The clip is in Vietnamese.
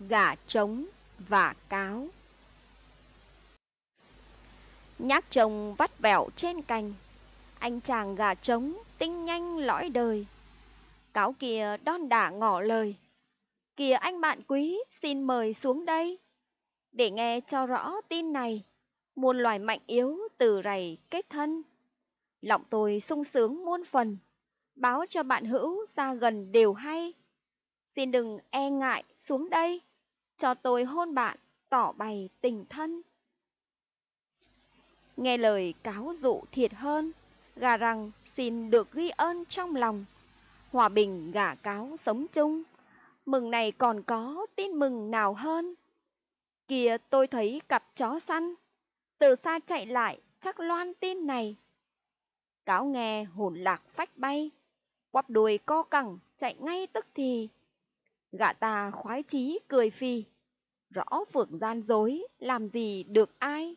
gà trống và cáo. Nhác chồng vắt vẹo trên cành, anh chàng gà trống tinh nhanh lõi đời. Cáo kia đon đả ngỏ lời, kìa anh bạn quý xin mời xuống đây. Để nghe cho rõ tin này, muôn loài mạnh yếu từ rầy kết thân. Lòng tôi sung sướng muôn phần, báo cho bạn hữu xa gần đều hay. Xin đừng e ngại xuống đây cho tôi hôn bạn, tỏ bày tình thân. Nghe lời cáo dụ thiệt hơn, gà rằng xin được ghi ơn trong lòng. Hòa bình gà cáo sống chung, mừng này còn có tin mừng nào hơn. Kìa tôi thấy cặp chó săn, từ xa chạy lại chắc loan tin này. Cáo nghe hồn lạc phách bay, quắp đuôi co cẳng chạy ngay tức thì gã ta khoái chí cười phi rõ phượng gian dối làm gì được ai